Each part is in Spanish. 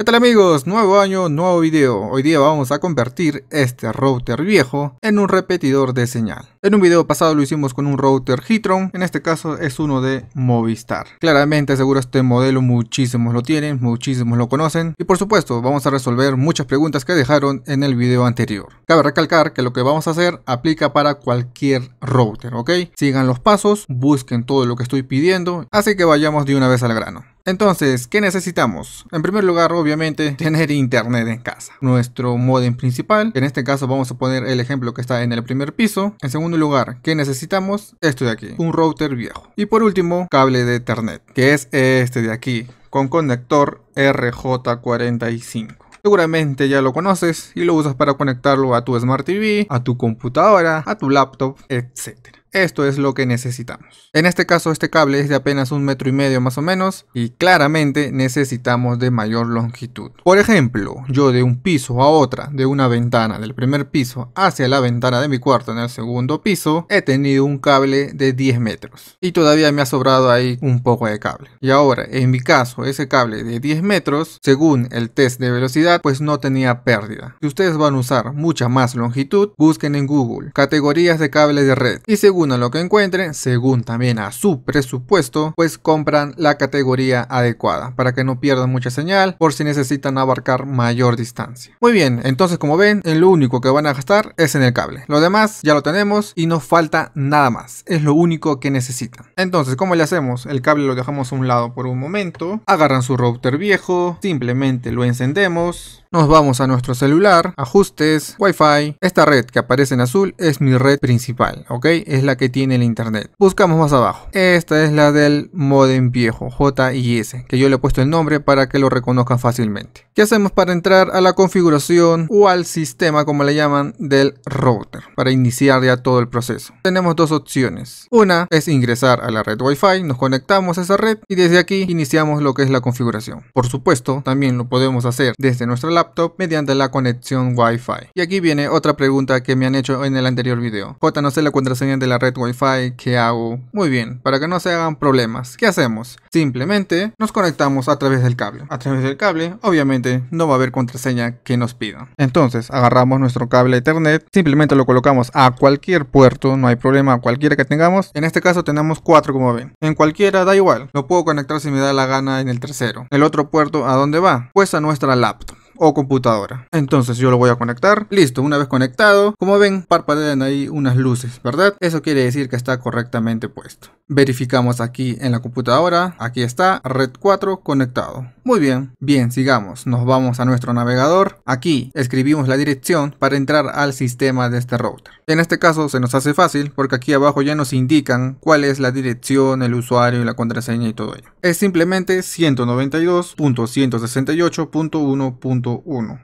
¿Qué tal amigos? Nuevo año, nuevo video. Hoy día vamos a convertir este router viejo en un repetidor de señal. En un video pasado lo hicimos con un router hitron en este caso es uno de Movistar. Claramente seguro este modelo muchísimos lo tienen, muchísimos lo conocen y por supuesto vamos a resolver muchas preguntas que dejaron en el video anterior. Cabe recalcar que lo que vamos a hacer aplica para cualquier router, ¿ok? Sigan los pasos, busquen todo lo que estoy pidiendo, así que vayamos de una vez al grano. Entonces, ¿qué necesitamos? En primer lugar, obviamente, tener internet en casa. Nuestro modem principal, en este caso vamos a poner el ejemplo que está en el primer piso. En segundo lugar, ¿qué necesitamos? Esto de aquí, un router viejo. Y por último, cable de Ethernet, que es este de aquí, con conector RJ45. Seguramente ya lo conoces y lo usas para conectarlo a tu Smart TV, a tu computadora, a tu laptop, etc esto es lo que necesitamos. En este caso este cable es de apenas un metro y medio más o menos y claramente necesitamos de mayor longitud. Por ejemplo, yo de un piso a otra, de una ventana del primer piso hacia la ventana de mi cuarto en el segundo piso, he tenido un cable de 10 metros y todavía me ha sobrado ahí un poco de cable. Y ahora, en mi caso, ese cable de 10 metros, según el test de velocidad, pues no tenía pérdida. Si ustedes van a usar mucha más longitud, busquen en Google categorías de cables de red y según lo que encuentren, según también a su presupuesto, pues compran la categoría adecuada para que no pierdan mucha señal por si necesitan abarcar mayor distancia. Muy bien, entonces como ven, lo único que van a gastar es en el cable. Lo demás ya lo tenemos y no falta nada más. Es lo único que necesitan. Entonces, ¿cómo le hacemos? El cable lo dejamos a un lado por un momento. Agarran su router viejo, simplemente lo encendemos nos vamos a nuestro celular, ajustes, wifi. Esta red que aparece en azul es mi red principal, ¿ok? Es la que tiene el internet. Buscamos más abajo. Esta es la del modem viejo, JIS, que yo le he puesto el nombre para que lo reconozcan fácilmente. ¿Qué hacemos para entrar a la configuración o al sistema, como le llaman, del router? Para iniciar ya todo el proceso. Tenemos dos opciones. Una es ingresar a la red wifi, nos conectamos a esa red y desde aquí iniciamos lo que es la configuración. Por supuesto, también lo podemos hacer desde nuestra mediante la conexión Wi-Fi. Y aquí viene otra pregunta que me han hecho en el anterior video. J, no sé la contraseña de la red Wi-Fi, ¿qué hago? Muy bien, para que no se hagan problemas, ¿qué hacemos? Simplemente nos conectamos a través del cable. A través del cable, obviamente, no va a haber contraseña que nos pida Entonces, agarramos nuestro cable Ethernet, simplemente lo colocamos a cualquier puerto, no hay problema, cualquiera que tengamos. En este caso tenemos cuatro, como ven. En cualquiera da igual, lo puedo conectar si me da la gana en el tercero. El otro puerto, ¿a dónde va? Pues a nuestra laptop o computadora. Entonces yo lo voy a conectar. Listo, una vez conectado, como ven, parpadean ahí unas luces, ¿verdad? Eso quiere decir que está correctamente puesto. Verificamos aquí en la computadora, aquí está, Red 4 conectado. Muy bien, bien, sigamos, nos vamos a nuestro navegador, aquí escribimos la dirección para entrar al sistema de este router. En este caso se nos hace fácil porque aquí abajo ya nos indican cuál es la dirección, el usuario y la contraseña y todo ello. Es simplemente 192.168.1.1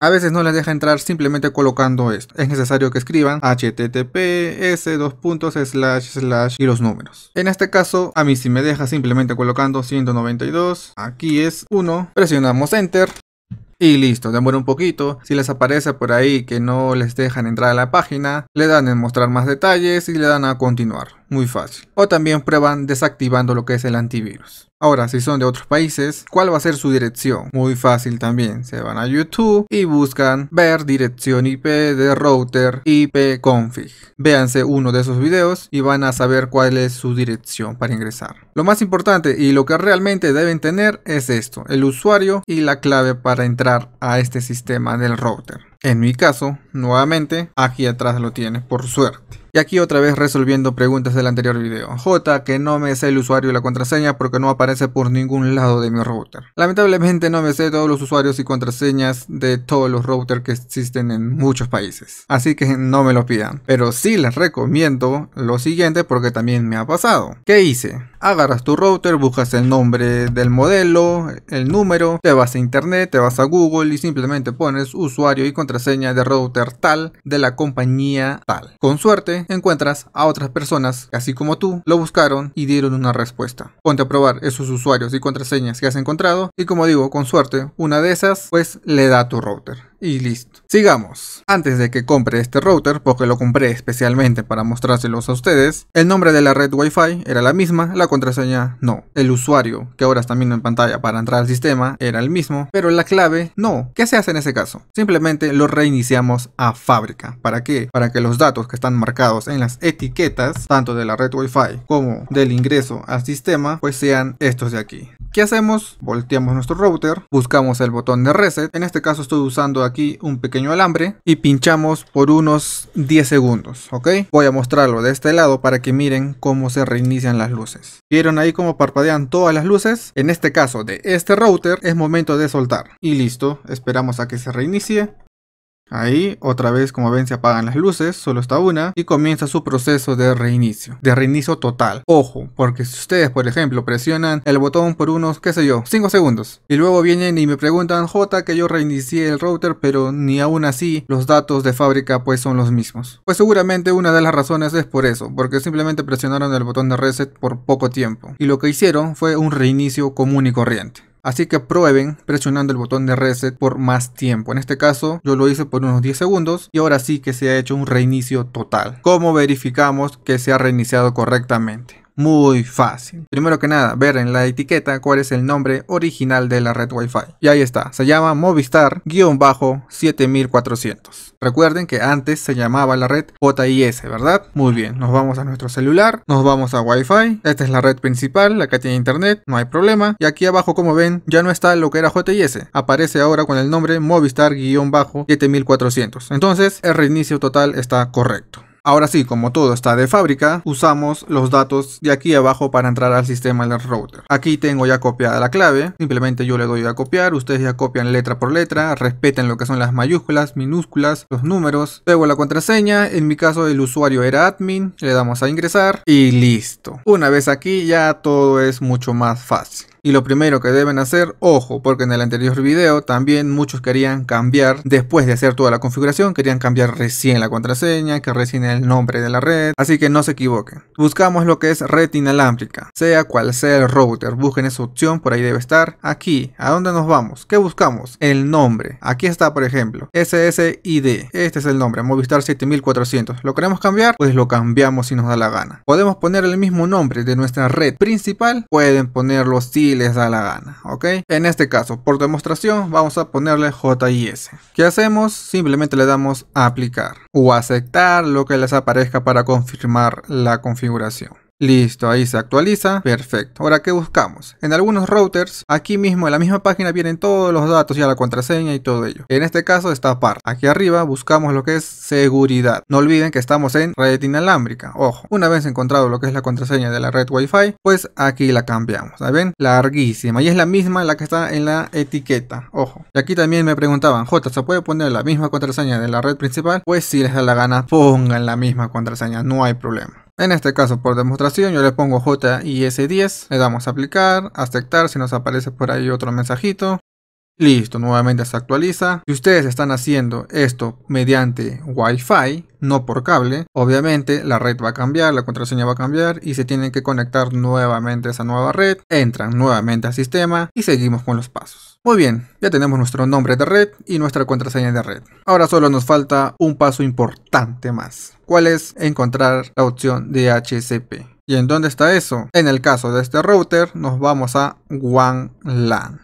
a veces no les deja entrar simplemente colocando esto. Es necesario que escriban https y los números. En este caso a mí si me deja simplemente colocando 192, aquí es 1, presionamos enter y listo, demora un poquito, si les aparece por ahí que no les dejan entrar a la página, le dan en mostrar más detalles y le dan a continuar muy fácil. O también prueban desactivando lo que es el antivirus. Ahora, si son de otros países, ¿cuál va a ser su dirección? Muy fácil también. Se van a YouTube y buscan ver dirección IP de router ip config Véanse uno de esos videos y van a saber cuál es su dirección para ingresar. Lo más importante y lo que realmente deben tener es esto, el usuario y la clave para entrar a este sistema del router. En mi caso, nuevamente, aquí atrás lo tienes, por suerte. Y aquí otra vez resolviendo preguntas del anterior video. J, que no me sé el usuario y la contraseña porque no aparece por ningún lado de mi router. Lamentablemente no me sé todos los usuarios y contraseñas de todos los routers que existen en muchos países. Así que no me lo pidan. Pero sí les recomiendo lo siguiente porque también me ha pasado. ¿Qué hice? agarras tu router, buscas el nombre del modelo, el número, te vas a internet, te vas a Google y simplemente pones usuario y contraseña de router tal de la compañía tal. Con suerte encuentras a otras personas que así como tú lo buscaron y dieron una respuesta. Ponte a probar esos usuarios y contraseñas que has encontrado y como digo, con suerte una de esas pues le da a tu router y listo. Sigamos. Antes de que compre este router, porque lo compré especialmente para mostrárselos a ustedes, el nombre de la red Wi-Fi era la misma, la contraseña no. El usuario, que ahora está viendo en pantalla para entrar al sistema, era el mismo, pero la clave no. ¿Qué se hace en ese caso? Simplemente lo reiniciamos a fábrica. ¿Para qué? Para que los datos que están marcados en las etiquetas, tanto de la red Wi-Fi como del ingreso al sistema, pues sean estos de aquí. ¿Qué hacemos? Volteamos nuestro router, buscamos el botón de reset, en este caso estoy usando aquí aquí un pequeño alambre y pinchamos por unos 10 segundos, ¿ok? Voy a mostrarlo de este lado para que miren cómo se reinician las luces. ¿Vieron ahí cómo parpadean todas las luces? En este caso de este router es momento de soltar. Y listo, esperamos a que se reinicie Ahí, otra vez como ven se apagan las luces, solo está una, y comienza su proceso de reinicio, de reinicio total. Ojo, porque si ustedes por ejemplo presionan el botón por unos, qué sé yo, 5 segundos, y luego vienen y me preguntan, J, que yo reinicié el router, pero ni aún así los datos de fábrica pues son los mismos. Pues seguramente una de las razones es por eso, porque simplemente presionaron el botón de reset por poco tiempo, y lo que hicieron fue un reinicio común y corriente. Así que prueben presionando el botón de reset por más tiempo. En este caso yo lo hice por unos 10 segundos y ahora sí que se ha hecho un reinicio total. ¿Cómo verificamos que se ha reiniciado correctamente? Muy fácil. Primero que nada, ver en la etiqueta cuál es el nombre original de la red Wi-Fi. Y ahí está, se llama Movistar-7400. Recuerden que antes se llamaba la red JIS, ¿verdad? Muy bien, nos vamos a nuestro celular, nos vamos a Wi-Fi. Esta es la red principal, la que tiene internet, no hay problema. Y aquí abajo, como ven, ya no está lo que era JIS. Aparece ahora con el nombre Movistar-7400. Entonces, el reinicio total está correcto. Ahora sí, como todo está de fábrica, usamos los datos de aquí abajo para entrar al sistema del router. Aquí tengo ya copiada la clave, simplemente yo le doy a copiar, ustedes ya copian letra por letra, respeten lo que son las mayúsculas, minúsculas, los números, luego la contraseña, en mi caso el usuario era admin, le damos a ingresar y listo. Una vez aquí ya todo es mucho más fácil. Y lo primero que deben hacer, ojo, porque en el anterior video también muchos querían cambiar, después de hacer toda la configuración, querían cambiar recién la contraseña, que recién el nombre de la red, así que no se equivoquen. Buscamos lo que es red inalámbrica, sea cual sea el router, busquen esa opción, por ahí debe estar. Aquí, ¿a dónde nos vamos? ¿Qué buscamos? El nombre. Aquí está, por ejemplo, SSID. Este es el nombre, Movistar 7400. ¿Lo queremos cambiar? Pues lo cambiamos si nos da la gana. Podemos poner el mismo nombre de nuestra red principal, pueden ponerlo si les da la gana, ¿ok? En este caso, por demostración, vamos a ponerle JIS. ¿Qué hacemos? Simplemente le damos a aplicar o aceptar lo que les aparezca para confirmar la configuración. Listo, ahí se actualiza. Perfecto. Ahora, ¿qué buscamos? En algunos routers, aquí mismo en la misma página vienen todos los datos, ya la contraseña y todo ello. En este caso está par. Aquí arriba buscamos lo que es seguridad. No olviden que estamos en red inalámbrica. Ojo, una vez encontrado lo que es la contraseña de la red Wi-Fi, pues aquí la cambiamos. ven, Larguísima. Y es la misma la que está en la etiqueta. Ojo. Y aquí también me preguntaban, J, ¿se puede poner la misma contraseña de la red principal? Pues si les da la gana, pongan la misma contraseña. No hay problema. En este caso por demostración yo le pongo JIS10, le damos a aplicar, aceptar si nos aparece por ahí otro mensajito Listo, nuevamente se actualiza. Si ustedes están haciendo esto mediante Wi-Fi, no por cable, obviamente la red va a cambiar, la contraseña va a cambiar y se tienen que conectar nuevamente a esa nueva red, entran nuevamente al sistema y seguimos con los pasos. Muy bien, ya tenemos nuestro nombre de red y nuestra contraseña de red. Ahora solo nos falta un paso importante más, cuál es encontrar la opción de hcp ¿Y en dónde está eso? En el caso de este router nos vamos a WAN-LAN.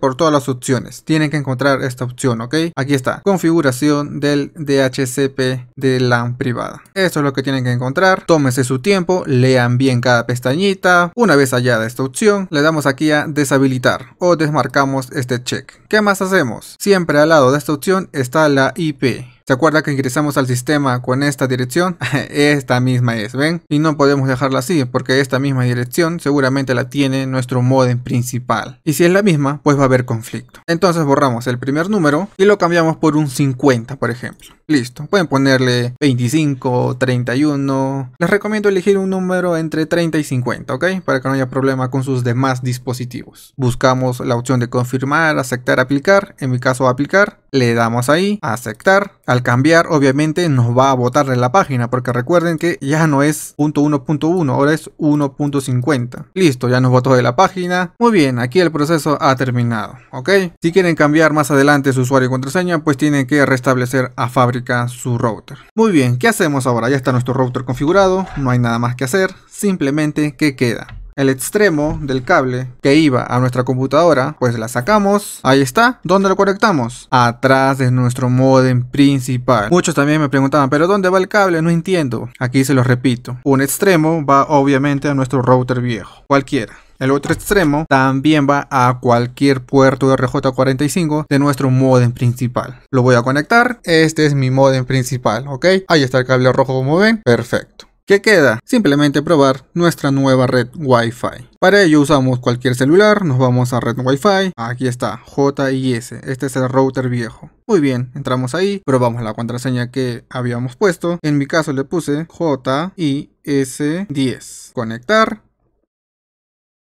por todas las opciones. Tienen que encontrar esta opción, ¿ok? Aquí está. Configuración del DHCP de LAN privada. Esto es lo que tienen que encontrar. Tómense su tiempo. Lean bien cada pestañita. Una vez hallada esta opción, le damos aquí a deshabilitar o desmarcamos este check. ¿Qué más hacemos? Siempre al lado de esta opción está la IP ¿Se acuerda que ingresamos al sistema con esta dirección? esta misma es, ¿ven? Y no podemos dejarla así, porque esta misma dirección seguramente la tiene nuestro modem principal. Y si es la misma, pues va a haber conflicto. Entonces borramos el primer número y lo cambiamos por un 50, por ejemplo. Listo, pueden ponerle 25, 31. Les recomiendo elegir un número entre 30 y 50, ¿ok? Para que no haya problema con sus demás dispositivos. Buscamos la opción de confirmar, aceptar, aplicar. En mi caso, aplicar. Le damos ahí, aceptar. Al cambiar, obviamente, nos va a botar en la página, porque recuerden que ya no es .1.1, ahora es 1.50. Listo, ya nos botó de la página. Muy bien, aquí el proceso ha terminado, ¿ok? Si quieren cambiar más adelante su usuario y contraseña, pues tienen que restablecer a fabric su router. Muy bien, ¿qué hacemos ahora? Ya está nuestro router configurado, no hay nada más que hacer, simplemente que queda el extremo del cable que iba a nuestra computadora, pues la sacamos, ahí está, ¿dónde lo conectamos? Atrás de nuestro modem principal. Muchos también me preguntaban, pero ¿dónde va el cable? No entiendo. Aquí se los repito, un extremo va obviamente a nuestro router viejo, cualquiera. El otro extremo también va a cualquier puerto RJ45 de nuestro modem principal. Lo voy a conectar. Este es mi modem principal, ¿ok? Ahí está el cable rojo como ven. Perfecto. ¿Qué queda? Simplemente probar nuestra nueva red Wi-Fi. Para ello usamos cualquier celular, nos vamos a red Wi-Fi, aquí está JIS, este es el router viejo. Muy bien, entramos ahí, probamos la contraseña que habíamos puesto, en mi caso le puse JIS10. Conectar,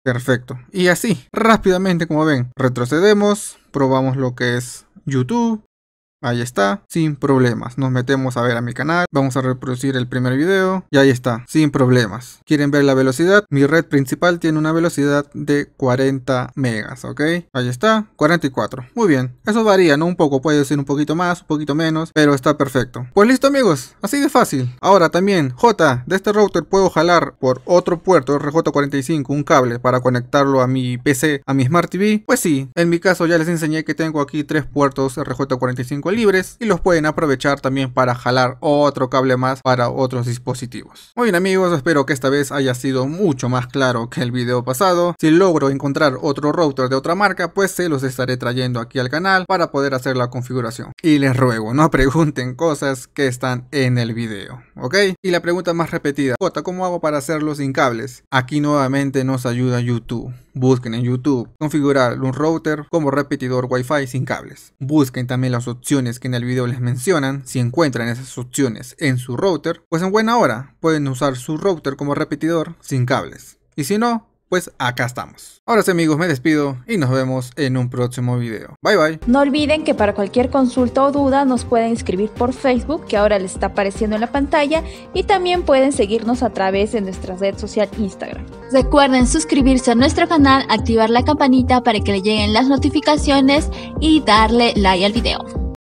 Perfecto. Y así, rápidamente como ven, retrocedemos, probamos lo que es YouTube, Ahí está, sin problemas. Nos metemos a ver a mi canal, vamos a reproducir el primer video y ahí está, sin problemas. ¿Quieren ver la velocidad? Mi red principal tiene una velocidad de 40 megas, ¿ok? Ahí está, 44. Muy bien, eso varía, ¿no? Un poco, puede ser un poquito más, un poquito menos, pero está perfecto. Pues listo amigos, así de fácil. Ahora también, J, de este router puedo jalar por otro puerto RJ45 un cable para conectarlo a mi PC, a mi Smart TV. Pues sí, en mi caso ya les enseñé que tengo aquí tres puertos RJ45 libres y los pueden aprovechar también para jalar otro cable más para otros dispositivos. Muy bien amigos, espero que esta vez haya sido mucho más claro que el video pasado. Si logro encontrar otro router de otra marca, pues se los estaré trayendo aquí al canal para poder hacer la configuración. Y les ruego, no pregunten cosas que están en el video, ¿ok? Y la pregunta más repetida, Jota, ¿cómo hago para hacerlo sin cables? Aquí nuevamente nos ayuda YouTube. Busquen en YouTube configurar un router como repetidor wifi sin cables. Busquen también las opciones que en el video les mencionan, si encuentran esas opciones en su router, pues en buena hora pueden usar su router como repetidor sin cables. Y si no, pues acá estamos. Ahora sí amigos, me despido y nos vemos en un próximo video. Bye bye. No olviden que para cualquier consulta o duda nos pueden escribir por Facebook, que ahora les está apareciendo en la pantalla, y también pueden seguirnos a través de nuestra red social Instagram. Recuerden suscribirse a nuestro canal, activar la campanita para que le lleguen las notificaciones y darle like al video.